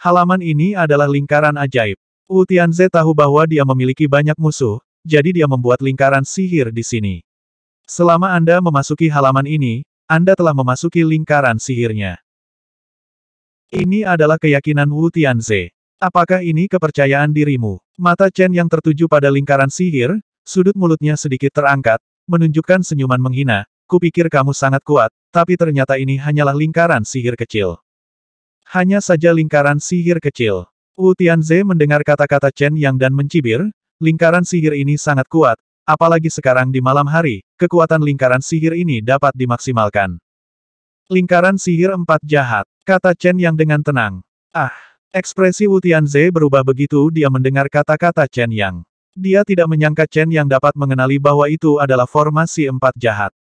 Halaman ini adalah lingkaran ajaib. Wu Tianze tahu bahwa dia memiliki banyak musuh, jadi dia membuat lingkaran sihir di sini. Selama Anda memasuki halaman ini, Anda telah memasuki lingkaran sihirnya. Ini adalah keyakinan Wu Tianze. Apakah ini kepercayaan dirimu? Mata Chen yang tertuju pada lingkaran sihir, sudut mulutnya sedikit terangkat, menunjukkan senyuman menghina, kupikir kamu sangat kuat, tapi ternyata ini hanyalah lingkaran sihir kecil. Hanya saja lingkaran sihir kecil. Wu Tianze mendengar kata-kata Chen Yang dan mencibir, lingkaran sihir ini sangat kuat, apalagi sekarang di malam hari, kekuatan lingkaran sihir ini dapat dimaksimalkan. Lingkaran sihir empat jahat, kata Chen Yang dengan tenang. Ah, ekspresi Wu Tianze berubah begitu dia mendengar kata-kata Chen Yang. Dia tidak menyangka Chen Yang dapat mengenali bahwa itu adalah formasi empat jahat.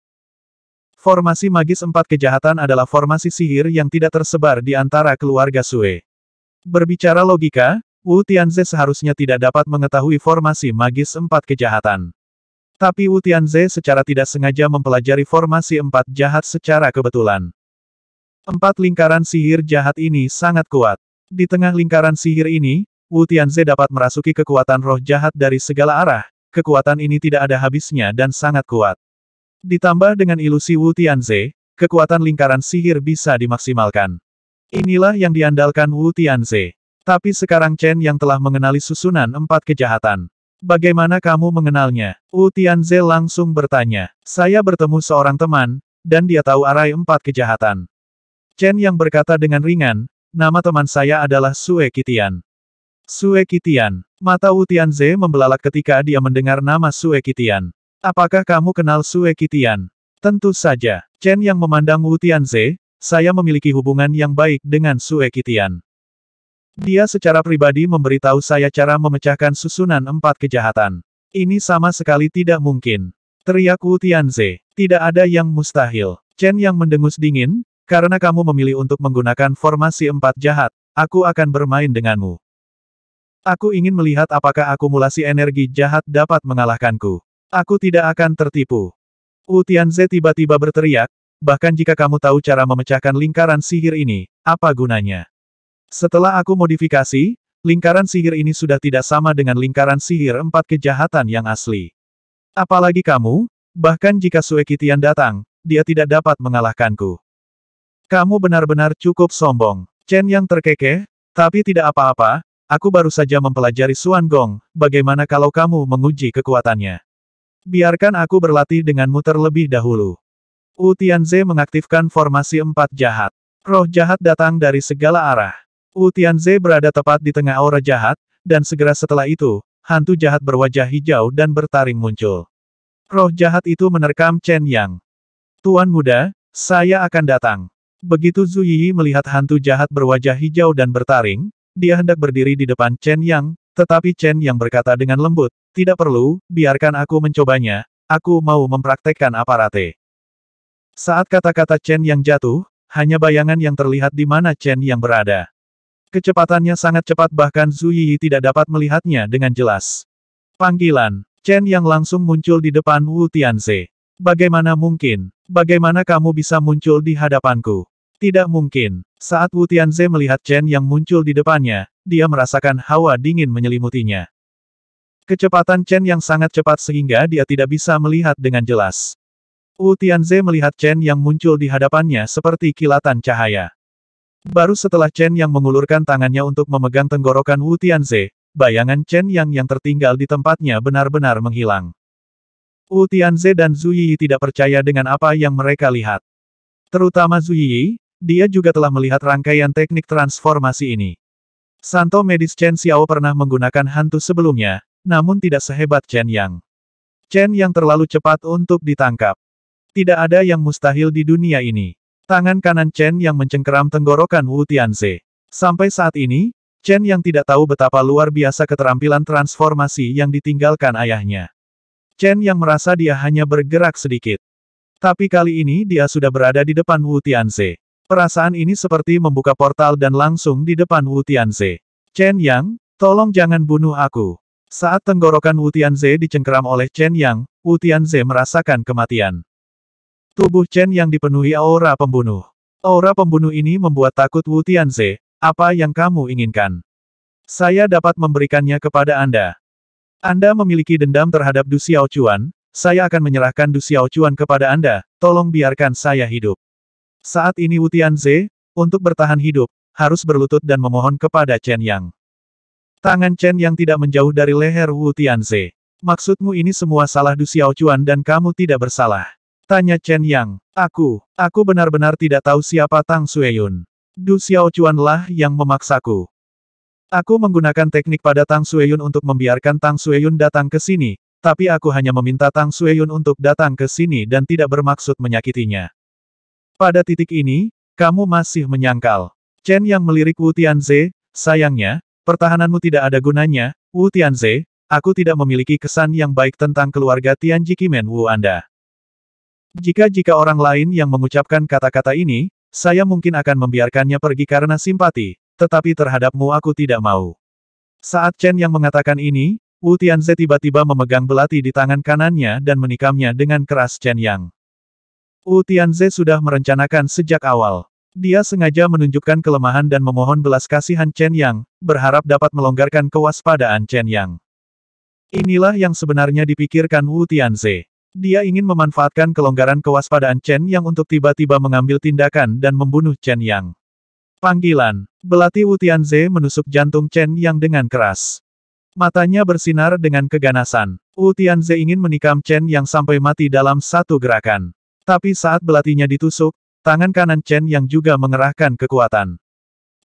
Formasi magis empat kejahatan adalah formasi sihir yang tidak tersebar di antara keluarga Sue. Berbicara logika, Wu Tianze seharusnya tidak dapat mengetahui formasi magis empat kejahatan. Tapi Wu Tianze secara tidak sengaja mempelajari formasi empat jahat secara kebetulan. Empat lingkaran sihir jahat ini sangat kuat. Di tengah lingkaran sihir ini, Wu Tianze dapat merasuki kekuatan roh jahat dari segala arah, kekuatan ini tidak ada habisnya dan sangat kuat. Ditambah dengan ilusi Wu Tianze, kekuatan lingkaran sihir bisa dimaksimalkan. Inilah yang diandalkan Wu Tianze. Tapi sekarang Chen yang telah mengenali susunan empat kejahatan. Bagaimana kamu mengenalnya? Wu Tianze langsung bertanya. Saya bertemu seorang teman, dan dia tahu arai empat kejahatan. Chen yang berkata dengan ringan, nama teman saya adalah Sue Kitian. Sue Kitian, mata Wu Tianze membelalak ketika dia mendengar nama Sue Kitian. Apakah kamu kenal Sue Kitian? Tentu saja. Chen yang memandang Wu Tianze, saya memiliki hubungan yang baik dengan Sue Kitian. Dia secara pribadi memberitahu saya cara memecahkan susunan empat kejahatan. Ini sama sekali tidak mungkin. Teriak Wu Tianze. Tidak ada yang mustahil. Chen yang mendengus dingin, karena kamu memilih untuk menggunakan formasi empat jahat, aku akan bermain denganmu. Aku ingin melihat apakah akumulasi energi jahat dapat mengalahkanku. Aku tidak akan tertipu. Wu Tianze tiba-tiba berteriak, bahkan jika kamu tahu cara memecahkan lingkaran sihir ini, apa gunanya? Setelah aku modifikasi, lingkaran sihir ini sudah tidak sama dengan lingkaran sihir empat kejahatan yang asli. Apalagi kamu, bahkan jika Suekitian datang, dia tidak dapat mengalahkanku. Kamu benar-benar cukup sombong. Chen yang terkekeh, tapi tidak apa-apa, aku baru saja mempelajari Suan Gong, bagaimana kalau kamu menguji kekuatannya. Biarkan aku berlatih denganmu terlebih dahulu. Wu Tianze mengaktifkan formasi empat jahat. Roh jahat datang dari segala arah. Wu Tianze berada tepat di tengah aura jahat, dan segera setelah itu, hantu jahat berwajah hijau dan bertaring muncul. Roh jahat itu menerkam Chen Yang. Tuan muda, saya akan datang. Begitu Zuyi melihat hantu jahat berwajah hijau dan bertaring, dia hendak berdiri di depan Chen Yang, tetapi Chen yang berkata dengan lembut, tidak perlu, biarkan aku mencobanya, aku mau mempraktekkan aparate. Saat kata-kata Chen yang jatuh, hanya bayangan yang terlihat di mana Chen yang berada. Kecepatannya sangat cepat bahkan Zhu Yi tidak dapat melihatnya dengan jelas. Panggilan, Chen yang langsung muncul di depan Wu Tianze. Bagaimana mungkin? Bagaimana kamu bisa muncul di hadapanku? Tidak mungkin. Saat Wu Tianze melihat Chen yang muncul di depannya, dia merasakan hawa dingin menyelimutinya. Kecepatan Chen yang sangat cepat sehingga dia tidak bisa melihat dengan jelas. Wu Tianze melihat Chen yang muncul di hadapannya seperti kilatan cahaya. Baru setelah Chen yang mengulurkan tangannya untuk memegang tenggorokan Wu Tianze, bayangan Chen yang yang tertinggal di tempatnya benar-benar menghilang. Wu Tianze dan Zhu Yi tidak percaya dengan apa yang mereka lihat. Terutama Zhu Yi, dia juga telah melihat rangkaian teknik transformasi ini. Santo medis Chen Xiao pernah menggunakan hantu sebelumnya, namun tidak sehebat Chen Yang. Chen Yang terlalu cepat untuk ditangkap. Tidak ada yang mustahil di dunia ini. Tangan kanan Chen Yang mencengkeram tenggorokan Wu Tianze. Sampai saat ini, Chen Yang tidak tahu betapa luar biasa keterampilan transformasi yang ditinggalkan ayahnya. Chen Yang merasa dia hanya bergerak sedikit. Tapi kali ini dia sudah berada di depan Wu Tianze. Perasaan ini seperti membuka portal dan langsung di depan Wu Tianze. Chen Yang, tolong jangan bunuh aku. Saat tenggorokan Wu Tianze dicengkeram oleh Chen Yang, Wu Tianze merasakan kematian. Tubuh Chen Yang dipenuhi aura pembunuh. Aura pembunuh ini membuat takut Wu Tianze, apa yang kamu inginkan? Saya dapat memberikannya kepada Anda. Anda memiliki dendam terhadap Du Xiaochuan, saya akan menyerahkan Du Xiaochuan kepada Anda, tolong biarkan saya hidup. Saat ini Wu Tianze untuk bertahan hidup, harus berlutut dan memohon kepada Chen Yang. Tangan Chen Yang tidak menjauh dari leher Wu Tianze. Maksudmu ini semua salah Du Xiaochuan dan kamu tidak bersalah. Tanya Chen Yang, aku, aku benar-benar tidak tahu siapa Tang Sueyun. Du Xiaochuan lah yang memaksaku. Aku menggunakan teknik pada Tang Sueyun untuk membiarkan Tang Sueyun datang ke sini, tapi aku hanya meminta Tang Sueyun untuk datang ke sini dan tidak bermaksud menyakitinya. Pada titik ini, kamu masih menyangkal. Chen yang melirik Wu Tianze, sayangnya, pertahananmu tidak ada gunanya, Wu Tianze, aku tidak memiliki kesan yang baik tentang keluarga Tian Jikimen Wu Anda. Jika-jika orang lain yang mengucapkan kata-kata ini, saya mungkin akan membiarkannya pergi karena simpati, tetapi terhadapmu aku tidak mau. Saat Chen yang mengatakan ini, Wu Tianze tiba-tiba memegang belati di tangan kanannya dan menikamnya dengan keras Chen Yang. Wu Tianze sudah merencanakan sejak awal. Dia sengaja menunjukkan kelemahan dan memohon belas kasihan Chen Yang, berharap dapat melonggarkan kewaspadaan Chen Yang. Inilah yang sebenarnya dipikirkan Wu Tianze. Dia ingin memanfaatkan kelonggaran kewaspadaan Chen Yang untuk tiba-tiba mengambil tindakan dan membunuh Chen Yang. Panggilan, belati Wu Tianze menusuk jantung Chen Yang dengan keras. Matanya bersinar dengan keganasan. Wu Tianze ingin menikam Chen Yang sampai mati dalam satu gerakan. Tapi saat belatinya ditusuk, tangan kanan Chen yang juga mengerahkan kekuatan.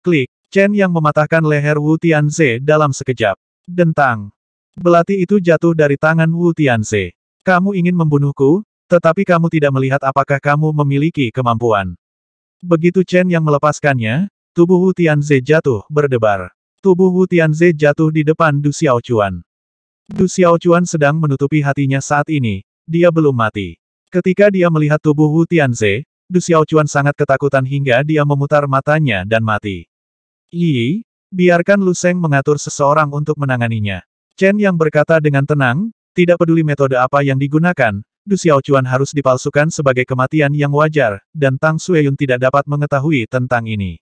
Klik, Chen yang mematahkan leher Wu Tianze dalam sekejap. Dentang. Belati itu jatuh dari tangan Wu Tianze. Kamu ingin membunuhku, tetapi kamu tidak melihat apakah kamu memiliki kemampuan. Begitu Chen yang melepaskannya, tubuh Wu Tianze jatuh berdebar. Tubuh Wu Tianze jatuh di depan Du Xiaochuan. Du Xiaochuan sedang menutupi hatinya saat ini, dia belum mati. Ketika dia melihat tubuh Wu Tianze, Du Xiaochuan sangat ketakutan hingga dia memutar matanya dan mati. Yi, biarkan Lu Seng mengatur seseorang untuk menanganinya. Chen yang berkata dengan tenang, tidak peduli metode apa yang digunakan, Du Xiaochuan harus dipalsukan sebagai kematian yang wajar, dan Tang Sueyun tidak dapat mengetahui tentang ini.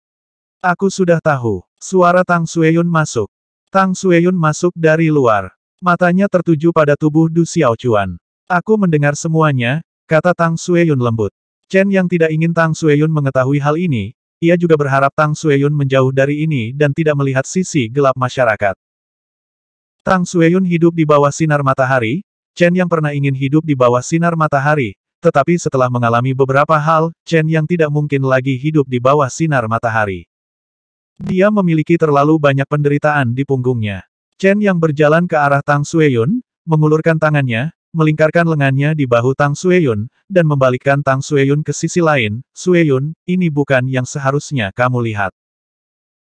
Aku sudah tahu. Suara Tang Sueyun masuk. Tang Sueyun masuk dari luar. Matanya tertuju pada tubuh Du Xiaochuan. Aku mendengar semuanya, Kata Tang Sueyun lembut. Chen yang tidak ingin Tang Sueyun mengetahui hal ini, ia juga berharap Tang Sueyun menjauh dari ini dan tidak melihat sisi gelap masyarakat. Tang Sueyun hidup di bawah sinar matahari, Chen yang pernah ingin hidup di bawah sinar matahari, tetapi setelah mengalami beberapa hal, Chen yang tidak mungkin lagi hidup di bawah sinar matahari. Dia memiliki terlalu banyak penderitaan di punggungnya. Chen yang berjalan ke arah Tang Sueyun, mengulurkan tangannya, melingkarkan lengannya di bahu Tang Sueyun, dan membalikkan Tang Sueyun ke sisi lain, Sueyun, ini bukan yang seharusnya kamu lihat.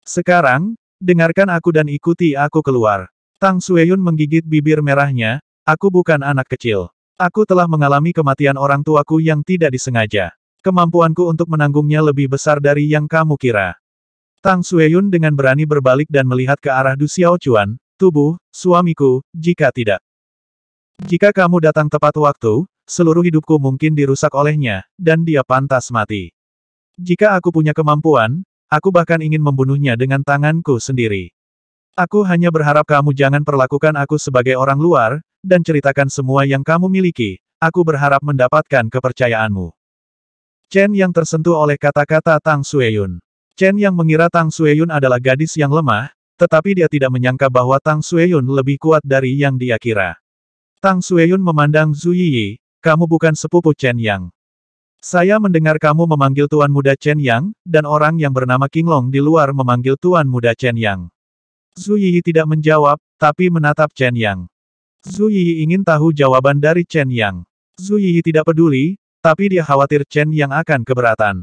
Sekarang, dengarkan aku dan ikuti aku keluar. Tang Sueyun menggigit bibir merahnya, aku bukan anak kecil. Aku telah mengalami kematian orang tuaku yang tidak disengaja. Kemampuanku untuk menanggungnya lebih besar dari yang kamu kira. Tang Sueyun dengan berani berbalik dan melihat ke arah Du Xiaochuan, tubuh, suamiku, jika tidak. Jika kamu datang tepat waktu, seluruh hidupku mungkin dirusak olehnya, dan dia pantas mati. Jika aku punya kemampuan, aku bahkan ingin membunuhnya dengan tanganku sendiri. Aku hanya berharap kamu jangan perlakukan aku sebagai orang luar, dan ceritakan semua yang kamu miliki, aku berharap mendapatkan kepercayaanmu. Chen yang tersentuh oleh kata-kata Tang Sueyun. Chen yang mengira Tang Sueyun adalah gadis yang lemah, tetapi dia tidak menyangka bahwa Tang Sueyun lebih kuat dari yang dia kira. Tang Sueyun memandang Zhu Yiyi, kamu bukan sepupu Chen Yang. Saya mendengar kamu memanggil Tuan Muda Chen Yang, dan orang yang bernama King Long di luar memanggil Tuan Muda Chen Yang. Zhu Yiyi tidak menjawab, tapi menatap Chen Yang. Zhu Yiyi ingin tahu jawaban dari Chen Yang. Zhu Yiyi tidak peduli, tapi dia khawatir Chen Yang akan keberatan.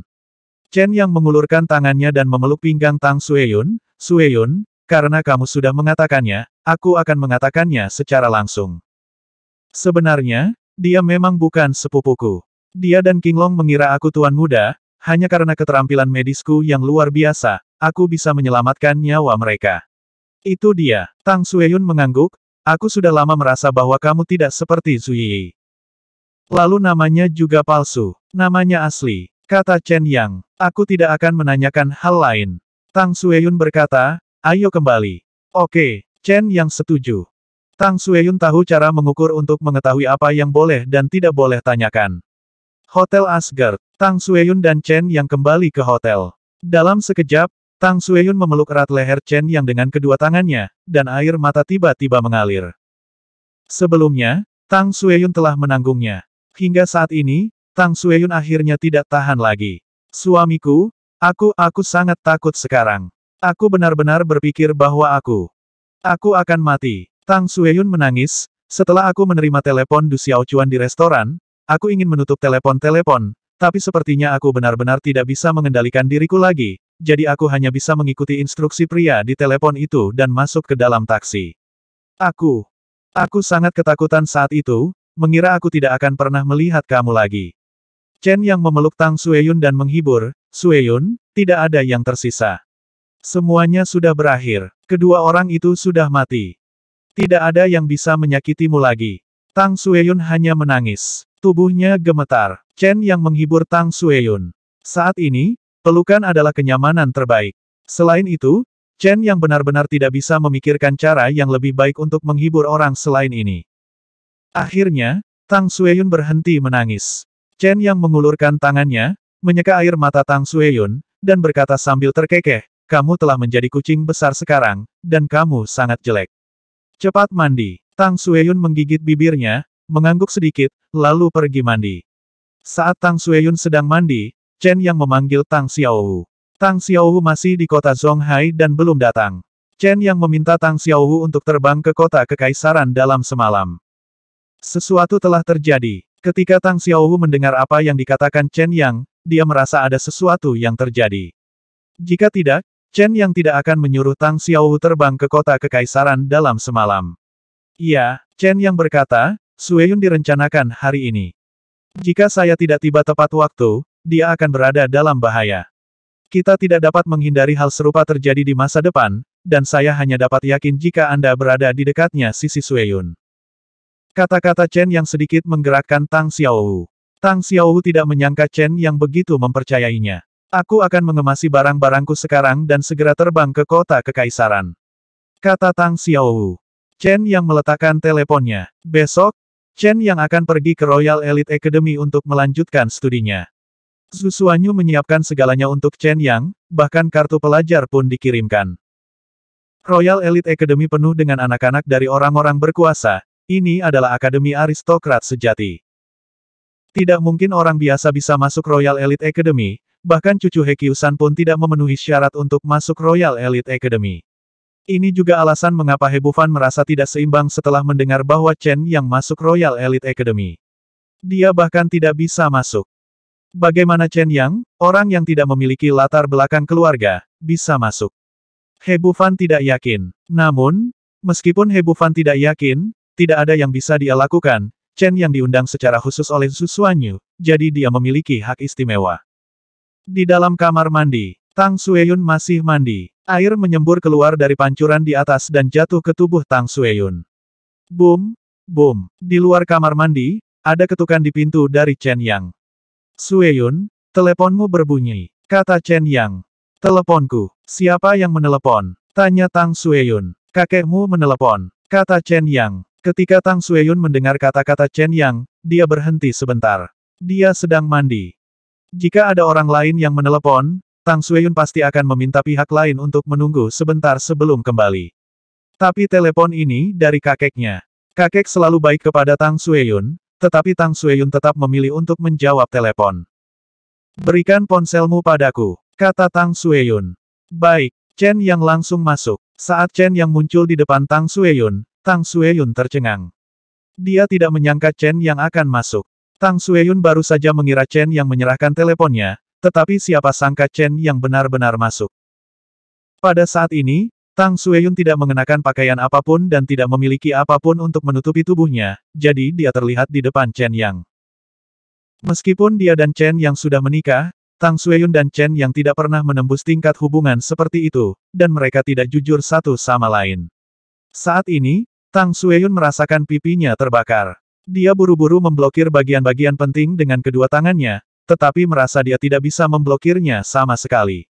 Chen Yang mengulurkan tangannya dan memeluk pinggang Tang Sueyun, Sueyun, karena kamu sudah mengatakannya, aku akan mengatakannya secara langsung. Sebenarnya, dia memang bukan sepupuku. Dia dan Kinglong mengira aku tuan muda, hanya karena keterampilan medisku yang luar biasa, aku bisa menyelamatkan nyawa mereka. Itu dia, Tang Sueyun mengangguk, aku sudah lama merasa bahwa kamu tidak seperti Zuyi. Lalu namanya juga palsu, namanya asli, kata Chen Yang. Aku tidak akan menanyakan hal lain. Tang Sueyun berkata, ayo kembali. Oke, Chen Yang setuju. Tang Sueyun tahu cara mengukur untuk mengetahui apa yang boleh dan tidak boleh tanyakan. Hotel Asgard, Tang Sueyun dan Chen yang kembali ke hotel. Dalam sekejap, Tang Sueyun memeluk erat leher Chen yang dengan kedua tangannya, dan air mata tiba-tiba mengalir. Sebelumnya, Tang Sueyun telah menanggungnya. Hingga saat ini, Tang Sueyun akhirnya tidak tahan lagi. Suamiku, aku, aku sangat takut sekarang. Aku benar-benar berpikir bahwa aku, aku akan mati. Tang Sueyun menangis, setelah aku menerima telepon Du Xiaochuan di restoran, aku ingin menutup telepon-telepon, tapi sepertinya aku benar-benar tidak bisa mengendalikan diriku lagi, jadi aku hanya bisa mengikuti instruksi pria di telepon itu dan masuk ke dalam taksi. Aku, aku sangat ketakutan saat itu, mengira aku tidak akan pernah melihat kamu lagi. Chen yang memeluk Tang Sueyun dan menghibur, Sueyun, tidak ada yang tersisa. Semuanya sudah berakhir, kedua orang itu sudah mati. Tidak ada yang bisa menyakitimu lagi. Tang Sueyun hanya menangis. Tubuhnya gemetar. Chen yang menghibur Tang Sueyun. Saat ini, pelukan adalah kenyamanan terbaik. Selain itu, Chen yang benar-benar tidak bisa memikirkan cara yang lebih baik untuk menghibur orang selain ini. Akhirnya, Tang Sueyun berhenti menangis. Chen yang mengulurkan tangannya, menyeka air mata Tang Sueyun, dan berkata sambil terkekeh, kamu telah menjadi kucing besar sekarang, dan kamu sangat jelek. Cepat mandi. Tang Sueyun menggigit bibirnya, mengangguk sedikit, lalu pergi mandi. Saat Tang Sueyun sedang mandi, Chen yang memanggil Tang Xiaowu. Tang Xiaowu masih di kota Zhonghai dan belum datang. Chen yang meminta Tang Xiaowu untuk terbang ke kota Kekaisaran dalam semalam. Sesuatu telah terjadi. Ketika Tang Xiaowu mendengar apa yang dikatakan Chen Yang, dia merasa ada sesuatu yang terjadi. Jika tidak, Chen yang tidak akan menyuruh Tang Xiaowu terbang ke kota kekaisaran dalam semalam. Iya, Chen yang berkata, Sueyun direncanakan hari ini. Jika saya tidak tiba tepat waktu, dia akan berada dalam bahaya. Kita tidak dapat menghindari hal serupa terjadi di masa depan, dan saya hanya dapat yakin jika Anda berada di dekatnya sisi Sueyun. Kata-kata Chen yang sedikit menggerakkan Tang Xiaowu. Tang Xiaowu tidak menyangka Chen yang begitu mempercayainya. Aku akan mengemasi barang-barangku sekarang dan segera terbang ke kota kekaisaran. Kata Tang Xiaowu. Chen yang meletakkan teleponnya. Besok, Chen yang akan pergi ke Royal Elite Academy untuk melanjutkan studinya. Zhu menyiapkan segalanya untuk Chen Yang, bahkan kartu pelajar pun dikirimkan. Royal Elite Academy penuh dengan anak-anak dari orang-orang berkuasa, ini adalah akademi aristokrat sejati. Tidak mungkin orang biasa bisa masuk Royal Elite Academy, Bahkan cucu Hekiusan pun tidak memenuhi syarat untuk masuk Royal Elite Academy. Ini juga alasan mengapa Hebufan merasa tidak seimbang setelah mendengar bahwa Chen yang masuk Royal Elite Academy. Dia bahkan tidak bisa masuk. Bagaimana Chen Yang, orang yang tidak memiliki latar belakang keluarga, bisa masuk? Bufan tidak yakin. Namun, meskipun Bufan tidak yakin, tidak ada yang bisa dia lakukan, Chen Yang diundang secara khusus oleh Zhu Xuanyu, jadi dia memiliki hak istimewa. Di dalam kamar mandi, Tang Sueyun masih mandi. Air menyembur keluar dari pancuran di atas dan jatuh ke tubuh Tang Sueyun. Boom, boom. Di luar kamar mandi, ada ketukan di pintu dari Chen Yang. Sueyun, teleponmu berbunyi. Kata Chen Yang. Teleponku. Siapa yang menelepon? Tanya Tang Sueyun. Kakekmu menelepon. Kata Chen Yang. Ketika Tang Sueyun mendengar kata-kata Chen Yang, dia berhenti sebentar. Dia sedang mandi. Jika ada orang lain yang menelepon, Tang Xueyun pasti akan meminta pihak lain untuk menunggu sebentar sebelum kembali. Tapi telepon ini dari kakeknya. Kakek selalu baik kepada Tang Xueyun, tetapi Tang Xueyun tetap memilih untuk menjawab telepon. Berikan ponselmu padaku, kata Tang Xueyun. Baik, Chen Yang langsung masuk. Saat Chen Yang muncul di depan Tang Xueyun, Tang Xueyun tercengang. Dia tidak menyangka Chen Yang akan masuk. Tang Sueyun baru saja mengira Chen yang menyerahkan teleponnya, tetapi siapa sangka Chen yang benar-benar masuk. Pada saat ini, Tang Sueyun tidak mengenakan pakaian apapun dan tidak memiliki apapun untuk menutupi tubuhnya, jadi dia terlihat di depan Chen Yang. Meskipun dia dan Chen Yang sudah menikah, Tang Sueyun dan Chen Yang tidak pernah menembus tingkat hubungan seperti itu, dan mereka tidak jujur satu sama lain. Saat ini, Tang Sueyun merasakan pipinya terbakar. Dia buru-buru memblokir bagian-bagian penting dengan kedua tangannya, tetapi merasa dia tidak bisa memblokirnya sama sekali.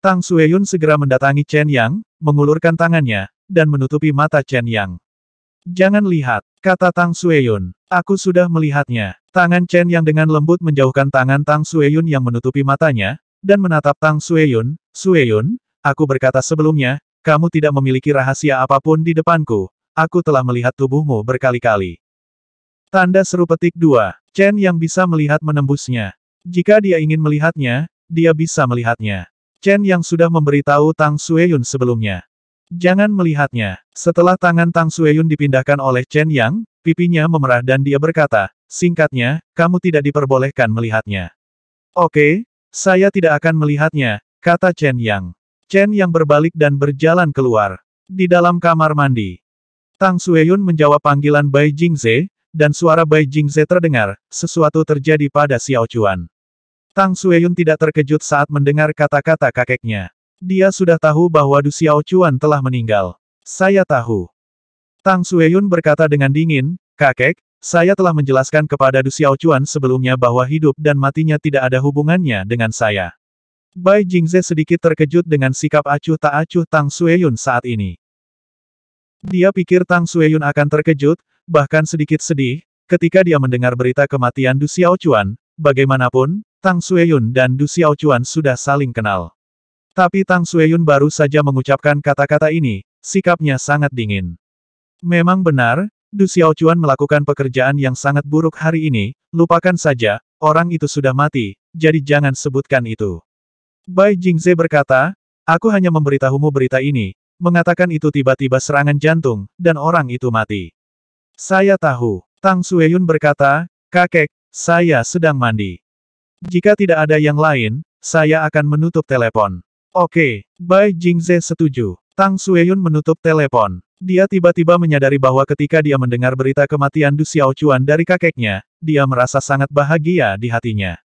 Tang Sueyun segera mendatangi Chen Yang, mengulurkan tangannya, dan menutupi mata Chen Yang. Jangan lihat, kata Tang Sueyun. Aku sudah melihatnya. Tangan Chen Yang dengan lembut menjauhkan tangan Tang Sueyun yang menutupi matanya, dan menatap Tang Sueyun. Sueyun, aku berkata sebelumnya, kamu tidak memiliki rahasia apapun di depanku. Aku telah melihat tubuhmu berkali-kali. Tanda seru petik dua Chen yang bisa melihat menembusnya. Jika dia ingin melihatnya, dia bisa melihatnya. Chen yang sudah memberitahu Tang Sueyun sebelumnya. Jangan melihatnya. Setelah tangan Tang Sueyun dipindahkan oleh Chen Yang, pipinya memerah dan dia berkata, singkatnya, kamu tidak diperbolehkan melihatnya. Oke, saya tidak akan melihatnya, kata Chen Yang. Chen Yang berbalik dan berjalan keluar. Di dalam kamar mandi. Tang Sueyun menjawab panggilan Bai Jingze, dan suara Bai Jingze terdengar, sesuatu terjadi pada Xiao Chuan. Tang Xueyun tidak terkejut saat mendengar kata-kata kakeknya. Dia sudah tahu bahwa Du Xiao Chuan telah meninggal. Saya tahu. Tang Xueyun berkata dengan dingin, Kakek, saya telah menjelaskan kepada Du Xiao Chuan sebelumnya bahwa hidup dan matinya tidak ada hubungannya dengan saya. Bai Jingze sedikit terkejut dengan sikap acuh tak acuh Tang Xueyun saat ini. Dia pikir Tang Xueyun akan terkejut, bahkan sedikit sedih, ketika dia mendengar berita kematian Du Xiaochuan, bagaimanapun, Tang Xueyun dan Du Xiaochuan sudah saling kenal. Tapi Tang Xueyun baru saja mengucapkan kata-kata ini, sikapnya sangat dingin. Memang benar, Du Xiaochuan melakukan pekerjaan yang sangat buruk hari ini, lupakan saja, orang itu sudah mati, jadi jangan sebutkan itu. Bai Jingze berkata, aku hanya memberitahumu berita ini, mengatakan itu tiba-tiba serangan jantung, dan orang itu mati. Saya tahu. Tang Sueyun berkata, Kakek, saya sedang mandi. Jika tidak ada yang lain, saya akan menutup telepon. Oke, Bai Jingze setuju. Tang Sueyun menutup telepon. Dia tiba-tiba menyadari bahwa ketika dia mendengar berita kematian Du Xiaocuan dari kakeknya, dia merasa sangat bahagia di hatinya.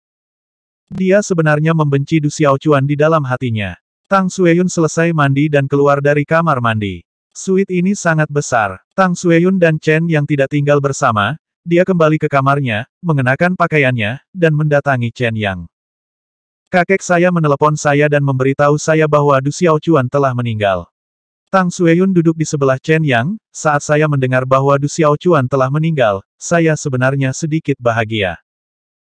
Dia sebenarnya membenci Du Xiaocuan di dalam hatinya. Tang Sueyun selesai mandi dan keluar dari kamar mandi. Suite ini sangat besar. Tang Sueyun dan Chen yang tidak tinggal bersama, dia kembali ke kamarnya, mengenakan pakaiannya, dan mendatangi Chen Yang. Kakek saya menelepon saya dan memberitahu saya bahwa Du Xiaocuan telah meninggal. Tang Sueyun duduk di sebelah Chen Yang, saat saya mendengar bahwa Du Xiaocuan telah meninggal, saya sebenarnya sedikit bahagia.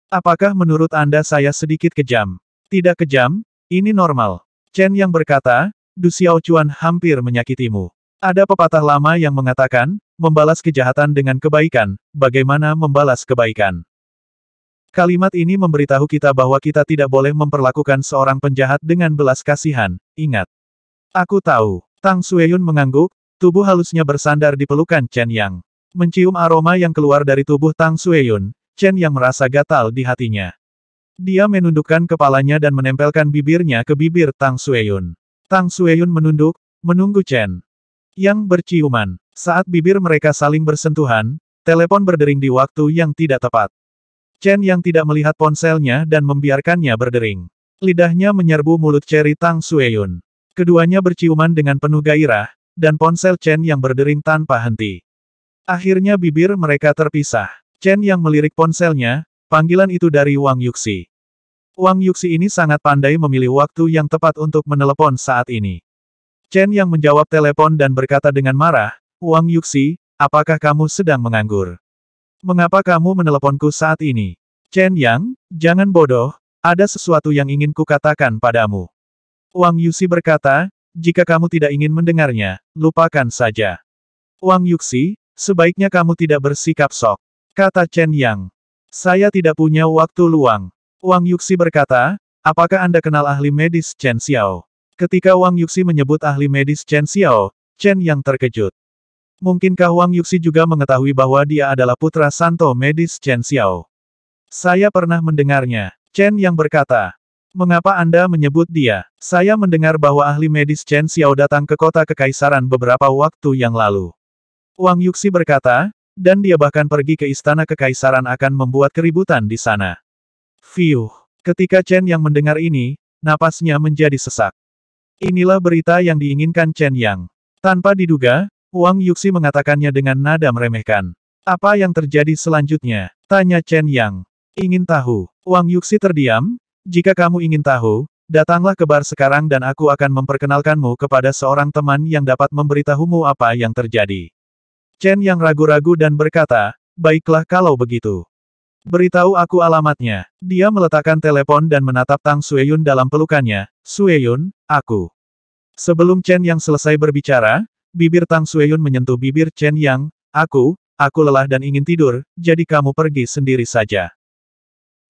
Apakah menurut Anda saya sedikit kejam? Tidak kejam, ini normal. Chen Yang berkata, Du Xiaocuan hampir menyakitimu. Ada pepatah lama yang mengatakan, membalas kejahatan dengan kebaikan, bagaimana membalas kebaikan. Kalimat ini memberitahu kita bahwa kita tidak boleh memperlakukan seorang penjahat dengan belas kasihan, ingat. Aku tahu, Tang Sueyun mengangguk, tubuh halusnya bersandar di pelukan Chen Yang. Mencium aroma yang keluar dari tubuh Tang Sueyun, Chen Yang merasa gatal di hatinya. Dia menundukkan kepalanya dan menempelkan bibirnya ke bibir Tang Sueyun. Tang Sueyun menunduk, menunggu Chen yang berciuman. Saat bibir mereka saling bersentuhan, telepon berdering di waktu yang tidak tepat. Chen yang tidak melihat ponselnya dan membiarkannya berdering. Lidahnya menyerbu mulut Cherry Tang Sueyun. Keduanya berciuman dengan penuh gairah, dan ponsel Chen yang berdering tanpa henti. Akhirnya bibir mereka terpisah. Chen yang melirik ponselnya, panggilan itu dari Wang Yuxi. Wang Yuxi ini sangat pandai memilih waktu yang tepat untuk menelepon saat ini. Chen yang menjawab telepon dan berkata dengan marah, Wang Yuxi, apakah kamu sedang menganggur? Mengapa kamu meneleponku saat ini? Chen Yang, jangan bodoh, ada sesuatu yang ingin kukatakan padamu. Wang Yuxi berkata, jika kamu tidak ingin mendengarnya, lupakan saja. Wang Yuxi, sebaiknya kamu tidak bersikap sok. Kata Chen Yang. Saya tidak punya waktu luang. Wang Yuxi berkata, apakah Anda kenal ahli medis Chen Xiao? Ketika Wang Yuxi menyebut ahli medis Chen Xiao, Chen yang terkejut. Mungkinkah Wang Yuxi juga mengetahui bahwa dia adalah putra santo medis Chen Xiao? Saya pernah mendengarnya. Chen yang berkata, Mengapa Anda menyebut dia? Saya mendengar bahwa ahli medis Chen Xiao datang ke kota kekaisaran beberapa waktu yang lalu. Wang Yuxi berkata, dan dia bahkan pergi ke istana kekaisaran akan membuat keributan di sana. Fiuh! Ketika Chen yang mendengar ini, napasnya menjadi sesak. Inilah berita yang diinginkan Chen Yang. Tanpa diduga, Wang Yuxi mengatakannya dengan nada meremehkan. Apa yang terjadi selanjutnya? Tanya Chen Yang. Ingin tahu? Wang Yuxi terdiam. Jika kamu ingin tahu, datanglah ke bar sekarang dan aku akan memperkenalkanmu kepada seorang teman yang dapat memberitahumu apa yang terjadi. Chen Yang ragu-ragu dan berkata, baiklah kalau begitu. Beritahu aku alamatnya. Dia meletakkan telepon dan menatap Tang Sueyun dalam pelukannya. Sueyun, aku. Sebelum Chen Yang selesai berbicara, bibir Tang Sueyun menyentuh bibir Chen Yang, aku, aku lelah dan ingin tidur, jadi kamu pergi sendiri saja.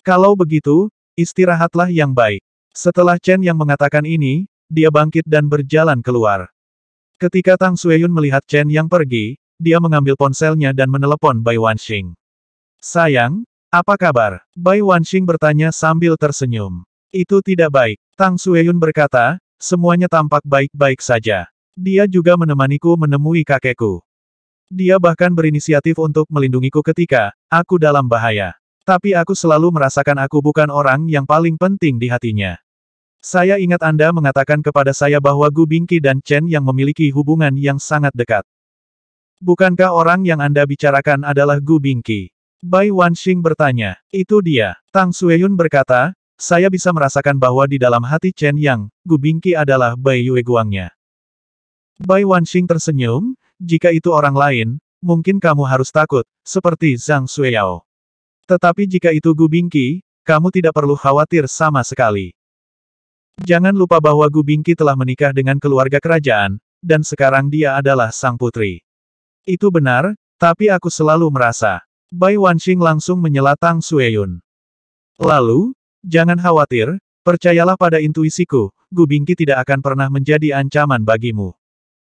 Kalau begitu, istirahatlah yang baik. Setelah Chen Yang mengatakan ini, dia bangkit dan berjalan keluar. Ketika Tang Sueyun melihat Chen Yang pergi, dia mengambil ponselnya dan menelepon Bai Wanxing. Sayang, apa kabar? Bai Wanxing bertanya sambil tersenyum. Itu tidak baik. Tang Sueyun berkata, semuanya tampak baik-baik saja. Dia juga menemaniku menemui kakekku. Dia bahkan berinisiatif untuk melindungiku ketika aku dalam bahaya. Tapi aku selalu merasakan aku bukan orang yang paling penting di hatinya. Saya ingat Anda mengatakan kepada saya bahwa Gu Bingqi dan Chen yang memiliki hubungan yang sangat dekat. Bukankah orang yang Anda bicarakan adalah Gu Bingqi? Bai Wanxing bertanya, itu dia. Tang Sueyun berkata, saya bisa merasakan bahwa di dalam hati Chen Yang, Gu Bingqi adalah Bai Yue Guangnya. Bai Wanxing tersenyum, jika itu orang lain, mungkin kamu harus takut, seperti Zhang Sueyao. Tetapi jika itu Gu Bingqi, kamu tidak perlu khawatir sama sekali. Jangan lupa bahwa Gu Bingqi telah menikah dengan keluarga kerajaan, dan sekarang dia adalah sang putri. Itu benar, tapi aku selalu merasa, Bai Wanxing langsung menyela Tang Sueyun. Lalu, jangan khawatir, percayalah pada intuisiku, Gu Bingqi tidak akan pernah menjadi ancaman bagimu.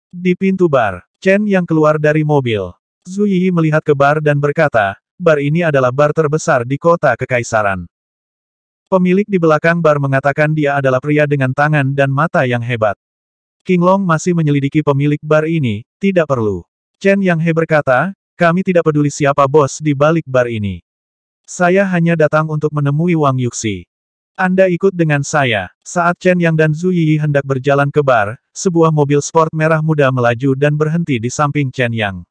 Di pintu bar, Chen yang keluar dari mobil. Zhu Yi melihat ke bar dan berkata, bar ini adalah bar terbesar di kota Kekaisaran. Pemilik di belakang bar mengatakan dia adalah pria dengan tangan dan mata yang hebat. King Long masih menyelidiki pemilik bar ini, tidak perlu. Chen Yang He berkata, kami tidak peduli siapa bos di balik bar ini. Saya hanya datang untuk menemui Wang Yuxi. Anda ikut dengan saya. Saat Chen Yang dan Zhu Yi hendak berjalan ke bar, sebuah mobil sport merah muda melaju dan berhenti di samping Chen Yang.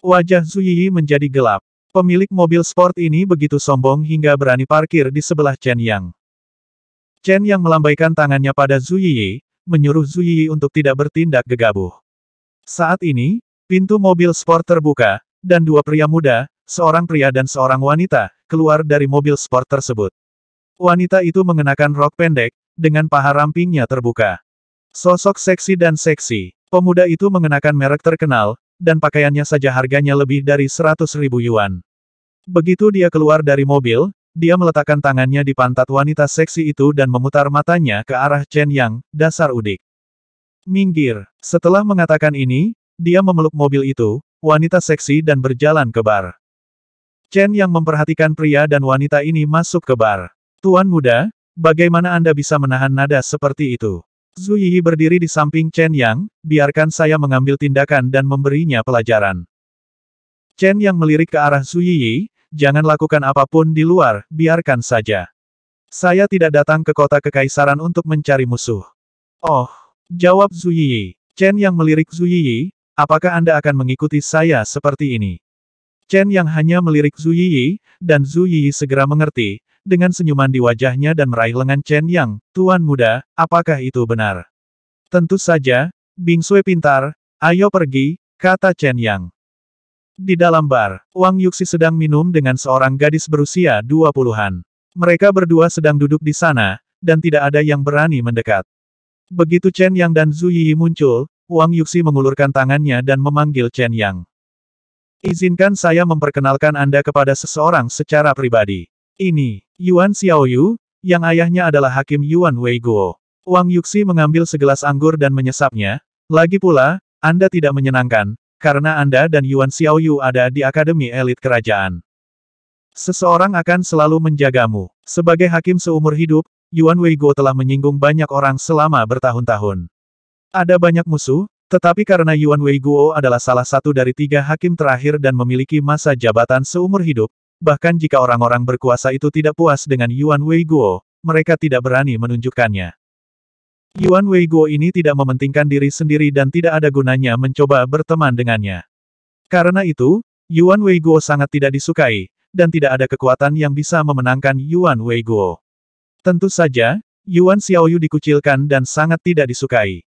Wajah Zhu Yi menjadi gelap. Pemilik mobil sport ini begitu sombong hingga berani parkir di sebelah Chen Yang. Chen Yang melambaikan tangannya pada Zhu Yi, menyuruh Zhu Yi untuk tidak bertindak gegabah. Saat ini, pintu mobil sport terbuka, dan dua pria muda, seorang pria dan seorang wanita, keluar dari mobil sport tersebut. Wanita itu mengenakan rok pendek, dengan paha rampingnya terbuka. Sosok seksi dan seksi, pemuda itu mengenakan merek terkenal, dan pakaiannya saja harganya lebih dari 100 ribu yuan. Begitu dia keluar dari mobil, dia meletakkan tangannya di pantat wanita seksi itu dan memutar matanya ke arah Chen Yang, dasar udik. Minggir. Setelah mengatakan ini, dia memeluk mobil itu, wanita seksi dan berjalan ke bar. Chen yang memperhatikan pria dan wanita ini masuk ke bar. Tuan muda, bagaimana Anda bisa menahan nada seperti itu? Zhu Yi berdiri di samping Chen Yang, biarkan saya mengambil tindakan dan memberinya pelajaran. Chen Yang melirik ke arah Zhu Yi, jangan lakukan apapun di luar, biarkan saja. Saya tidak datang ke kota kekaisaran untuk mencari musuh. Oh, jawab Zhu Yi. Chen Yang melirik Zhu Yi, Apakah Anda akan mengikuti saya seperti ini? Chen yang hanya melirik Zhu Yiyi, dan Zhu Yiyi segera mengerti, dengan senyuman di wajahnya dan meraih lengan Chen yang, Tuan muda, apakah itu benar? Tentu saja, Bing Sui pintar, ayo pergi, kata Chen yang. Di dalam bar, Wang Yuxi sedang minum dengan seorang gadis berusia dua puluhan. Mereka berdua sedang duduk di sana, dan tidak ada yang berani mendekat. Begitu Chen Yang dan Zhu Yi muncul, Wang Yuxi mengulurkan tangannya dan memanggil Chen Yang. Izinkan saya memperkenalkan Anda kepada seseorang secara pribadi. Ini, Yuan Xiaoyu, yang ayahnya adalah Hakim Yuan Weiguo. Wang Yuxi mengambil segelas anggur dan menyesapnya, lagi pula, Anda tidak menyenangkan, karena Anda dan Yuan Xiaoyu ada di Akademi Elit Kerajaan. Seseorang akan selalu menjagamu. Sebagai hakim seumur hidup, Yuan Weiguo telah menyinggung banyak orang selama bertahun-tahun. Ada banyak musuh, tetapi karena Yuan Wei Guo adalah salah satu dari tiga hakim terakhir dan memiliki masa jabatan seumur hidup, bahkan jika orang-orang berkuasa itu tidak puas dengan Yuan Wei Guo, mereka tidak berani menunjukkannya. Yuan Wei Guo ini tidak mementingkan diri sendiri dan tidak ada gunanya mencoba berteman dengannya. Karena itu, Yuan Wei Guo sangat tidak disukai, dan tidak ada kekuatan yang bisa memenangkan Yuan Wei Guo. Tentu saja, Yuan Xiaoyu dikucilkan dan sangat tidak disukai.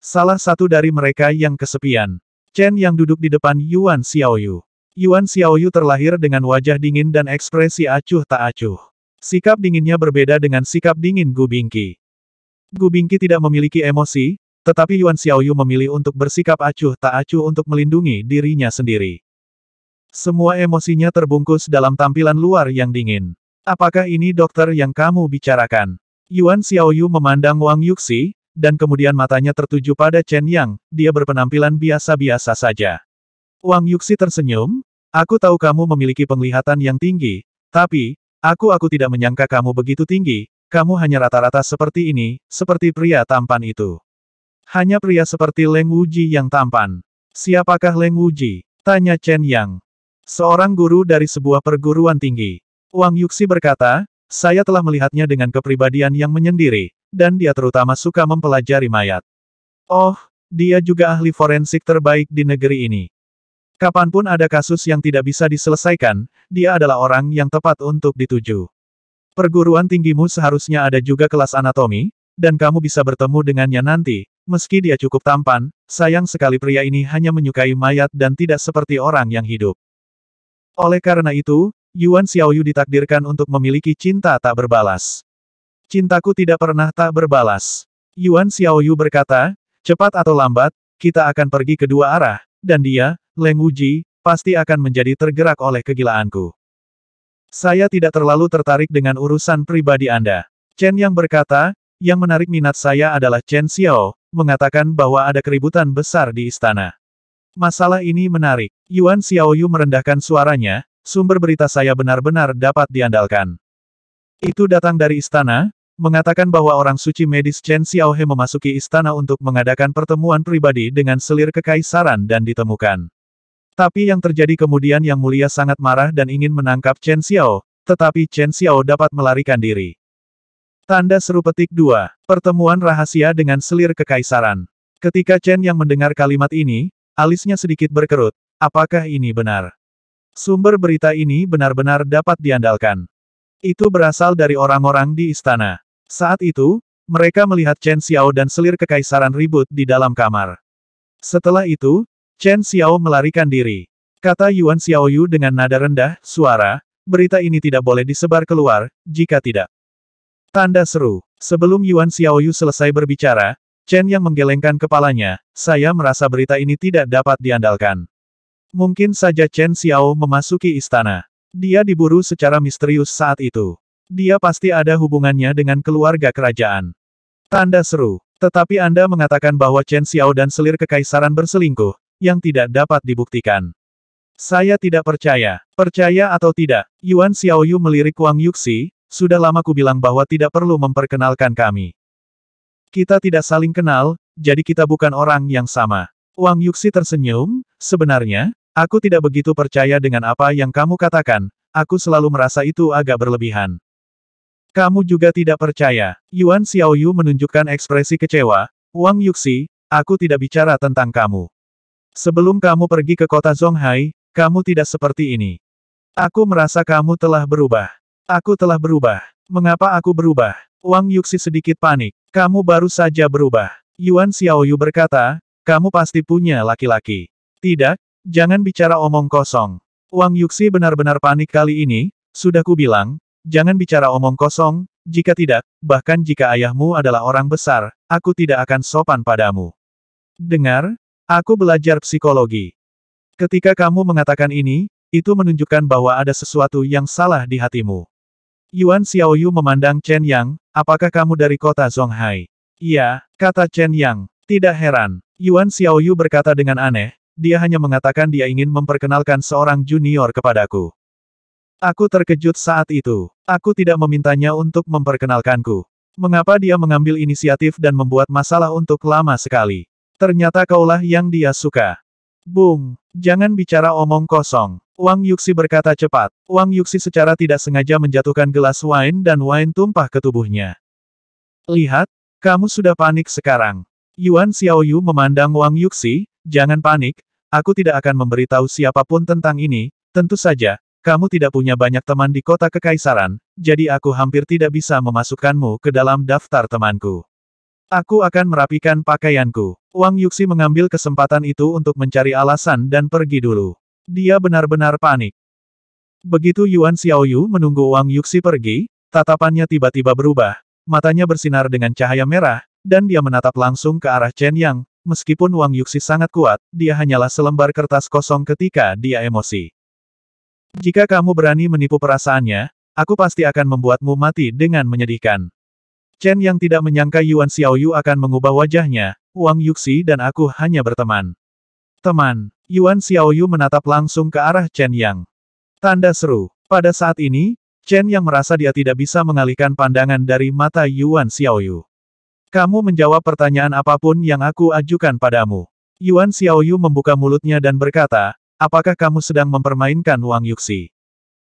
Salah satu dari mereka yang kesepian. Chen yang duduk di depan Yuan Xiaoyu. Yuan Xiaoyu terlahir dengan wajah dingin dan ekspresi acuh tak acuh. Sikap dinginnya berbeda dengan sikap dingin Gu Bingqi. Gu Bingqi tidak memiliki emosi, tetapi Yuan Xiaoyu memilih untuk bersikap acuh tak acuh untuk melindungi dirinya sendiri. Semua emosinya terbungkus dalam tampilan luar yang dingin. Apakah ini dokter yang kamu bicarakan? Yuan Xiaoyu memandang Wang Yuxi, dan kemudian matanya tertuju pada Chen Yang, dia berpenampilan biasa-biasa saja. Wang Yuxi tersenyum, aku tahu kamu memiliki penglihatan yang tinggi, tapi, aku-aku tidak menyangka kamu begitu tinggi, kamu hanya rata-rata seperti ini, seperti pria tampan itu. Hanya pria seperti Leng Wuji yang tampan. Siapakah Leng Wuji? Tanya Chen Yang. Seorang guru dari sebuah perguruan tinggi. Wang Yuxi berkata, saya telah melihatnya dengan kepribadian yang menyendiri, dan dia terutama suka mempelajari mayat. Oh, dia juga ahli forensik terbaik di negeri ini. Kapanpun ada kasus yang tidak bisa diselesaikan, dia adalah orang yang tepat untuk dituju. Perguruan tinggimu seharusnya ada juga kelas anatomi, dan kamu bisa bertemu dengannya nanti, meski dia cukup tampan, sayang sekali pria ini hanya menyukai mayat dan tidak seperti orang yang hidup. Oleh karena itu, Yuan Xiaoyu ditakdirkan untuk memiliki cinta tak berbalas. Cintaku tidak pernah tak berbalas. Yuan Xiaoyu berkata, cepat atau lambat, kita akan pergi ke dua arah, dan dia, Leng Wuji, pasti akan menjadi tergerak oleh kegilaanku. Saya tidak terlalu tertarik dengan urusan pribadi Anda. Chen yang berkata, yang menarik minat saya adalah Chen Xiao, mengatakan bahwa ada keributan besar di istana. Masalah ini menarik. Yuan Xiaoyu merendahkan suaranya, sumber berita saya benar-benar dapat diandalkan. Itu datang dari istana, mengatakan bahwa orang suci medis Chen Xiaohe memasuki istana untuk mengadakan pertemuan pribadi dengan selir kekaisaran dan ditemukan. Tapi yang terjadi kemudian Yang Mulia sangat marah dan ingin menangkap Chen Xiao, tetapi Chen Xiao dapat melarikan diri. Tanda seru petik 2. Pertemuan rahasia dengan selir kekaisaran. Ketika Chen yang mendengar kalimat ini, alisnya sedikit berkerut. Apakah ini benar? Sumber berita ini benar-benar dapat diandalkan. Itu berasal dari orang-orang di istana. Saat itu, mereka melihat Chen Xiao dan selir kekaisaran ribut di dalam kamar. Setelah itu, Chen Xiao melarikan diri. Kata Yuan Xiaoyu dengan nada rendah, suara, berita ini tidak boleh disebar keluar, jika tidak. Tanda seru. Sebelum Yuan Xiaoyu selesai berbicara, Chen yang menggelengkan kepalanya, saya merasa berita ini tidak dapat diandalkan. Mungkin saja Chen Xiao memasuki istana. Dia diburu secara misterius saat itu. Dia pasti ada hubungannya dengan keluarga kerajaan. Tanda seru. Tetapi Anda mengatakan bahwa Chen Xiao dan selir kekaisaran berselingkuh, yang tidak dapat dibuktikan. Saya tidak percaya. Percaya atau tidak, Yuan Xiaoyu melirik Wang Yuxi, sudah lama ku bilang bahwa tidak perlu memperkenalkan kami. Kita tidak saling kenal, jadi kita bukan orang yang sama. Wang Yuxi tersenyum, sebenarnya, aku tidak begitu percaya dengan apa yang kamu katakan, aku selalu merasa itu agak berlebihan. Kamu juga tidak percaya. Yuan Xiaoyu menunjukkan ekspresi kecewa, Wang Yuxi, aku tidak bicara tentang kamu. Sebelum kamu pergi ke kota Zhonghai, kamu tidak seperti ini. Aku merasa kamu telah berubah. Aku telah berubah. Mengapa aku berubah? Wang Yuxi sedikit panik. Kamu baru saja berubah. Yuan Xiaoyu berkata, kamu pasti punya laki-laki. Tidak, jangan bicara omong kosong. Wang Yuxi benar-benar panik kali ini, sudah kubilang, Jangan bicara omong kosong, jika tidak, bahkan jika ayahmu adalah orang besar, aku tidak akan sopan padamu. Dengar, aku belajar psikologi. Ketika kamu mengatakan ini, itu menunjukkan bahwa ada sesuatu yang salah di hatimu. Yuan Xiaoyu memandang Chen Yang, apakah kamu dari kota Zhonghai? Iya, kata Chen Yang. Tidak heran. Yuan Xiaoyu berkata dengan aneh, dia hanya mengatakan dia ingin memperkenalkan seorang junior kepadaku. Aku terkejut saat itu. Aku tidak memintanya untuk memperkenalkanku. Mengapa dia mengambil inisiatif dan membuat masalah untuk lama sekali? Ternyata kaulah yang dia suka. Bung, jangan bicara omong kosong. Wang Yuxi berkata cepat. Wang Yuxi secara tidak sengaja menjatuhkan gelas wine dan wine tumpah ke tubuhnya. Lihat, kamu sudah panik sekarang. Yuan Xiaoyu memandang Wang Yuxi, jangan panik, aku tidak akan memberitahu siapapun tentang ini, tentu saja, kamu tidak punya banyak teman di kota kekaisaran, jadi aku hampir tidak bisa memasukkanmu ke dalam daftar temanku. Aku akan merapikan pakaianku. Wang Yuxi mengambil kesempatan itu untuk mencari alasan dan pergi dulu. Dia benar-benar panik. Begitu Yuan Xiaoyu menunggu Wang Yuxi pergi, tatapannya tiba-tiba berubah, matanya bersinar dengan cahaya merah, dan dia menatap langsung ke arah Chen Yang, meskipun Wang Yuxi sangat kuat, dia hanyalah selembar kertas kosong ketika dia emosi. Jika kamu berani menipu perasaannya, aku pasti akan membuatmu mati dengan menyedihkan. Chen yang tidak menyangka Yuan Xiaoyu akan mengubah wajahnya, Wang Yuxi dan aku hanya berteman. Teman, Yuan Xiaoyu menatap langsung ke arah Chen Yang. Tanda seru. Pada saat ini, Chen Yang merasa dia tidak bisa mengalihkan pandangan dari mata Yuan Xiaoyu. Kamu menjawab pertanyaan apapun yang aku ajukan padamu. Yuan Xiaoyu membuka mulutnya dan berkata, Apakah kamu sedang mempermainkan Wang Yuxi?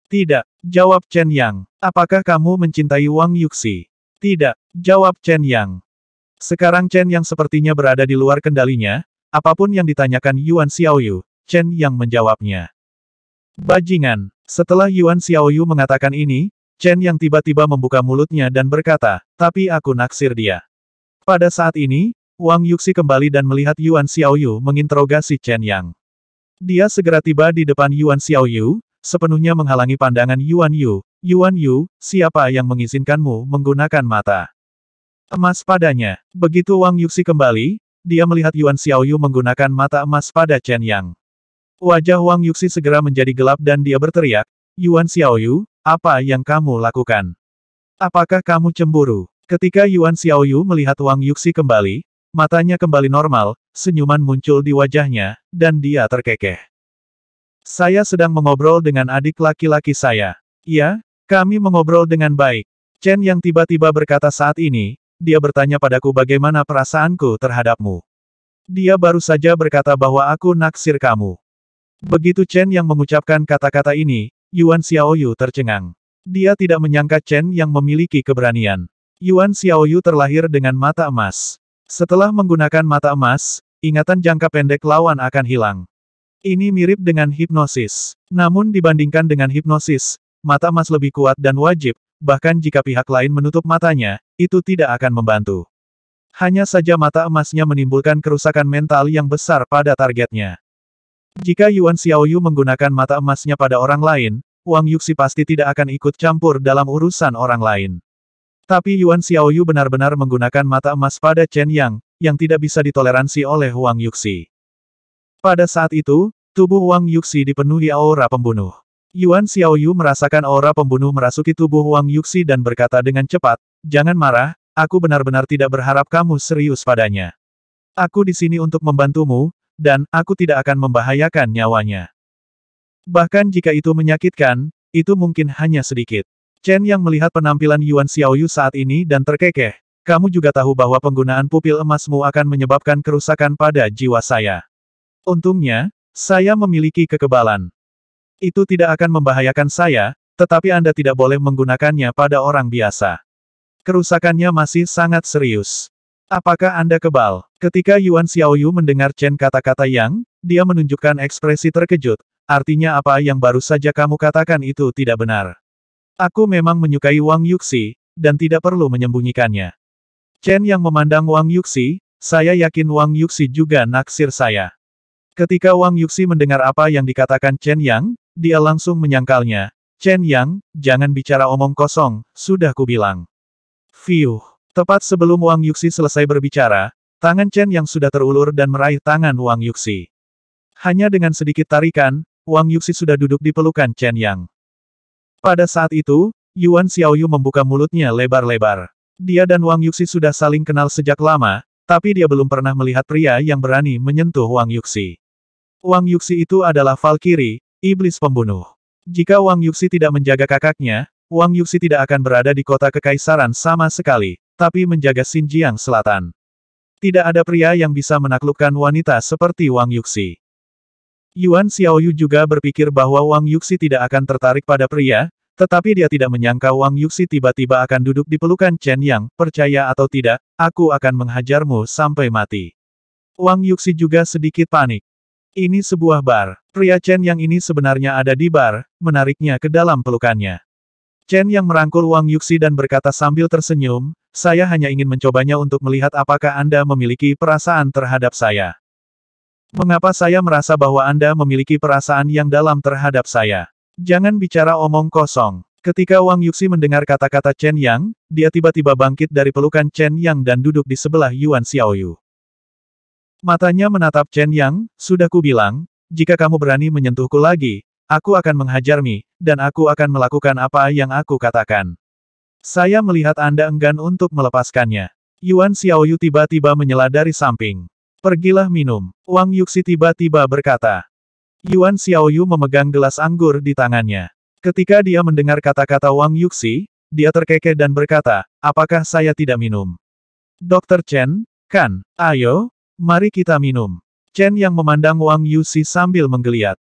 Tidak, jawab Chen Yang. Apakah kamu mencintai Wang Yuxi? Tidak, jawab Chen Yang. Sekarang Chen Yang sepertinya berada di luar kendalinya, apapun yang ditanyakan Yuan Xiaoyu, Chen Yang menjawabnya. Bajingan, setelah Yuan Xiaoyu mengatakan ini, Chen Yang tiba-tiba membuka mulutnya dan berkata, tapi aku naksir dia. Pada saat ini, Wang Yuxi kembali dan melihat Yuan Xiaoyu menginterogasi Chen Yang. Dia segera tiba di depan Yuan Xiaoyu, sepenuhnya menghalangi pandangan Yuan Yu. Yuan Yu, siapa yang mengizinkanmu menggunakan mata? Emas padanya. Begitu Wang Yuxi kembali, dia melihat Yuan Xiaoyu menggunakan mata emas pada Chen Yang. Wajah Wang Yuxi segera menjadi gelap dan dia berteriak, Yuan Xiaoyu, apa yang kamu lakukan? Apakah kamu cemburu? Ketika Yuan Xiaoyu melihat Wang Yuxi kembali, Matanya kembali normal, senyuman muncul di wajahnya, dan dia terkekeh. Saya sedang mengobrol dengan adik laki-laki saya. Iya, kami mengobrol dengan baik. Chen yang tiba-tiba berkata saat ini, dia bertanya padaku bagaimana perasaanku terhadapmu. Dia baru saja berkata bahwa aku naksir kamu. Begitu Chen yang mengucapkan kata-kata ini, Yuan Xiaoyu tercengang. Dia tidak menyangka Chen yang memiliki keberanian. Yuan Xiaoyu terlahir dengan mata emas. Setelah menggunakan mata emas, ingatan jangka pendek lawan akan hilang. Ini mirip dengan hipnosis. Namun dibandingkan dengan hipnosis, mata emas lebih kuat dan wajib, bahkan jika pihak lain menutup matanya, itu tidak akan membantu. Hanya saja mata emasnya menimbulkan kerusakan mental yang besar pada targetnya. Jika Yuan Xiaoyu menggunakan mata emasnya pada orang lain, Wang Yuxi pasti tidak akan ikut campur dalam urusan orang lain. Tapi Yuan Xiaoyu benar-benar menggunakan mata emas pada Chen Yang, yang tidak bisa ditoleransi oleh Wang Yuxi. Pada saat itu, tubuh Wang Yuxi dipenuhi aura pembunuh. Yuan Xiaoyu merasakan aura pembunuh merasuki tubuh Wang Yuxi dan berkata dengan cepat, Jangan marah, aku benar-benar tidak berharap kamu serius padanya. Aku di sini untuk membantumu, dan aku tidak akan membahayakan nyawanya. Bahkan jika itu menyakitkan, itu mungkin hanya sedikit. Chen yang melihat penampilan Yuan Xiaoyu saat ini dan terkekeh, kamu juga tahu bahwa penggunaan pupil emasmu akan menyebabkan kerusakan pada jiwa saya. Untungnya, saya memiliki kekebalan. Itu tidak akan membahayakan saya, tetapi Anda tidak boleh menggunakannya pada orang biasa. Kerusakannya masih sangat serius. Apakah Anda kebal? Ketika Yuan Xiaoyu mendengar Chen kata-kata Yang, dia menunjukkan ekspresi terkejut, artinya apa yang baru saja kamu katakan itu tidak benar. Aku memang menyukai Wang Yuxi, dan tidak perlu menyembunyikannya. Chen yang memandang Wang Yuxi, saya yakin Wang Yuxi juga naksir saya. Ketika Wang Yuxi mendengar apa yang dikatakan Chen Yang, dia langsung menyangkalnya. Chen Yang, jangan bicara omong kosong, sudah kubilang. Fiuh. Tepat sebelum Wang Yuxi selesai berbicara, tangan Chen Yang sudah terulur dan meraih tangan Wang Yuxi. Hanya dengan sedikit tarikan, Wang Yuxi sudah duduk di pelukan Chen Yang. Pada saat itu, Yuan Xiaoyu membuka mulutnya lebar-lebar. Dia dan Wang Yuxi sudah saling kenal sejak lama, tapi dia belum pernah melihat pria yang berani menyentuh Wang Yuxi. Wang Yuxi itu adalah Valkyrie, iblis pembunuh. Jika Wang Yuxi tidak menjaga kakaknya, Wang Yuxi tidak akan berada di kota kekaisaran sama sekali, tapi menjaga Xinjiang Selatan. Tidak ada pria yang bisa menaklukkan wanita seperti Wang Yuxi. Yuan Xiaoyu juga berpikir bahwa Wang Yuxi tidak akan tertarik pada pria, tetapi dia tidak menyangka Wang Yuxi tiba-tiba akan duduk di pelukan Chen Yang, percaya atau tidak, aku akan menghajarmu sampai mati. Wang Yuxi juga sedikit panik. Ini sebuah bar. Pria Chen Yang ini sebenarnya ada di bar, menariknya ke dalam pelukannya. Chen Yang merangkul Wang Yuxi dan berkata sambil tersenyum, saya hanya ingin mencobanya untuk melihat apakah Anda memiliki perasaan terhadap saya. Mengapa saya merasa bahwa Anda memiliki perasaan yang dalam terhadap saya? Jangan bicara omong kosong. Ketika Wang Yuxi mendengar kata-kata Chen Yang, dia tiba-tiba bangkit dari pelukan Chen Yang dan duduk di sebelah Yuan Xiaoyu. Matanya menatap Chen Yang, sudah ku bilang, jika kamu berani menyentuhku lagi, aku akan menghajarmi, dan aku akan melakukan apa yang aku katakan. Saya melihat Anda enggan untuk melepaskannya. Yuan Xiaoyu tiba-tiba menyela dari samping. Pergilah minum. Wang Yuxi tiba-tiba berkata. Yuan Xiaoyu memegang gelas anggur di tangannya. Ketika dia mendengar kata-kata Wang Yuxi, dia terkekeh dan berkata, apakah saya tidak minum? Dokter Chen, kan, ayo, mari kita minum. Chen yang memandang Wang Yuxi sambil menggeliat.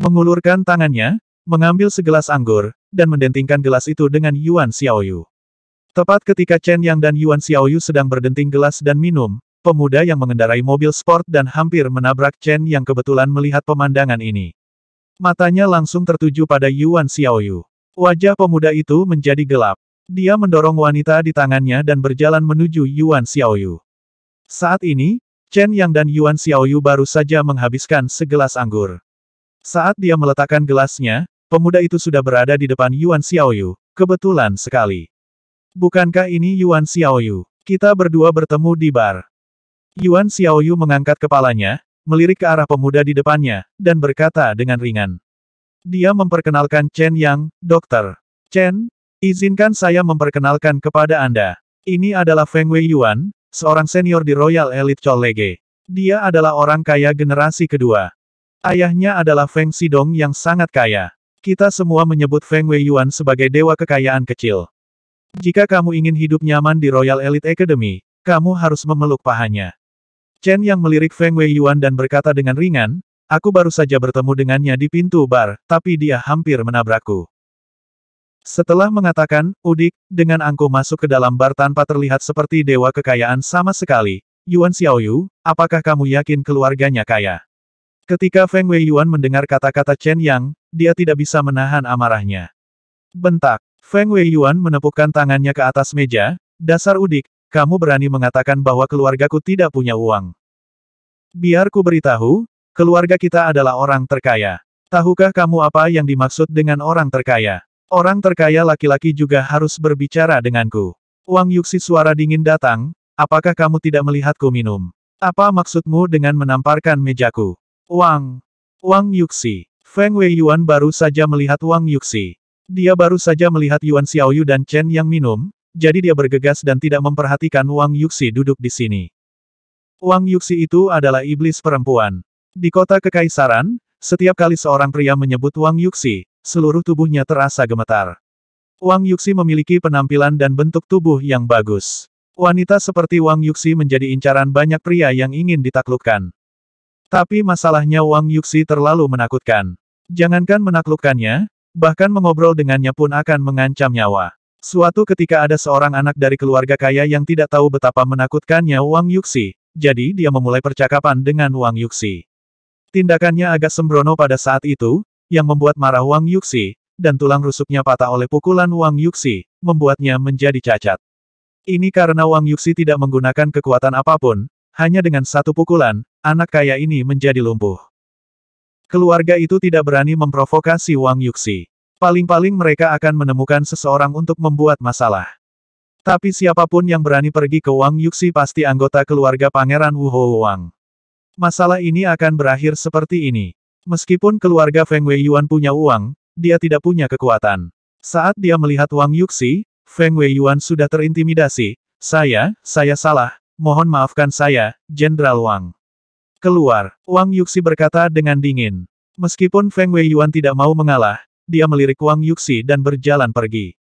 Mengulurkan tangannya, mengambil segelas anggur, dan mendentingkan gelas itu dengan Yuan Xiaoyu. Tepat ketika Chen Yang dan Yuan Xiaoyu sedang berdenting gelas dan minum, pemuda yang mengendarai mobil sport dan hampir menabrak Chen yang kebetulan melihat pemandangan ini. Matanya langsung tertuju pada Yuan Xiaoyu. Wajah pemuda itu menjadi gelap. Dia mendorong wanita di tangannya dan berjalan menuju Yuan Xiaoyu. Saat ini, Chen Yang dan Yuan Xiaoyu baru saja menghabiskan segelas anggur. Saat dia meletakkan gelasnya, pemuda itu sudah berada di depan Yuan Xiaoyu, kebetulan sekali. Bukankah ini Yuan Xiaoyu? Kita berdua bertemu di bar. Yuan Xiaoyu mengangkat kepalanya, melirik ke arah pemuda di depannya, dan berkata dengan ringan. Dia memperkenalkan Chen Yang, dokter. Chen, izinkan saya memperkenalkan kepada Anda. Ini adalah Feng Wei Yuan, seorang senior di Royal Elite College. Dia adalah orang kaya generasi kedua. Ayahnya adalah Feng Sidong yang sangat kaya. Kita semua menyebut Feng Wei Yuan sebagai dewa kekayaan kecil. Jika kamu ingin hidup nyaman di Royal Elite Academy, kamu harus memeluk pahanya. Chen yang melirik Feng Wei Yuan dan berkata dengan ringan, aku baru saja bertemu dengannya di pintu bar, tapi dia hampir menabrakku. Setelah mengatakan, udik, dengan angkuh masuk ke dalam bar tanpa terlihat seperti dewa kekayaan sama sekali, Yuan Xiaoyu, apakah kamu yakin keluarganya kaya? Ketika Feng Wei Yuan mendengar kata-kata Chen Yang, dia tidak bisa menahan amarahnya. Bentak, Feng Wei Yuan menepukkan tangannya ke atas meja, dasar udik, kamu berani mengatakan bahwa keluargaku tidak punya uang. Biar ku beritahu, keluarga kita adalah orang terkaya. Tahukah kamu apa yang dimaksud dengan orang terkaya? Orang terkaya laki-laki juga harus berbicara denganku. Wang Yuxi suara dingin datang, apakah kamu tidak melihatku minum? Apa maksudmu dengan menamparkan mejaku? Wang. Wang Yuxi. Feng Wei Yuan baru saja melihat Wang Yuxi. Dia baru saja melihat Yuan Xiaoyu dan Chen yang minum, jadi dia bergegas dan tidak memperhatikan Wang Yuxi duduk di sini. Wang Yuxi itu adalah iblis perempuan. Di kota kekaisaran, setiap kali seorang pria menyebut Wang Yuxi, seluruh tubuhnya terasa gemetar. Wang Yuxi memiliki penampilan dan bentuk tubuh yang bagus. Wanita seperti Wang Yuxi menjadi incaran banyak pria yang ingin ditaklukkan. Tapi masalahnya Wang Yuxi terlalu menakutkan. Jangankan menaklukkannya, bahkan mengobrol dengannya pun akan mengancam nyawa. Suatu ketika ada seorang anak dari keluarga kaya yang tidak tahu betapa menakutkannya Wang Yuxi, jadi dia memulai percakapan dengan Wang Yuxi. Tindakannya agak sembrono pada saat itu, yang membuat marah Wang Yuxi, dan tulang rusuknya patah oleh pukulan Wang Yuxi, membuatnya menjadi cacat. Ini karena Wang Yuxi tidak menggunakan kekuatan apapun, hanya dengan satu pukulan, anak kaya ini menjadi lumpuh. Keluarga itu tidak berani memprovokasi Wang Yuxi. Paling-paling mereka akan menemukan seseorang untuk membuat masalah. Tapi siapapun yang berani pergi ke Wang Yuxi pasti anggota keluarga Pangeran Wuho Wang. Masalah ini akan berakhir seperti ini. Meskipun keluarga Feng Wei Yuan punya uang, dia tidak punya kekuatan. Saat dia melihat Wang Yuxi, Feng Wei Yuan sudah terintimidasi. Saya, saya salah, mohon maafkan saya, Jenderal Wang. Keluar, Wang Yuxi berkata dengan dingin. Meskipun Feng Wei Yuan tidak mau mengalah, dia melirik Wang Yuxi dan berjalan pergi.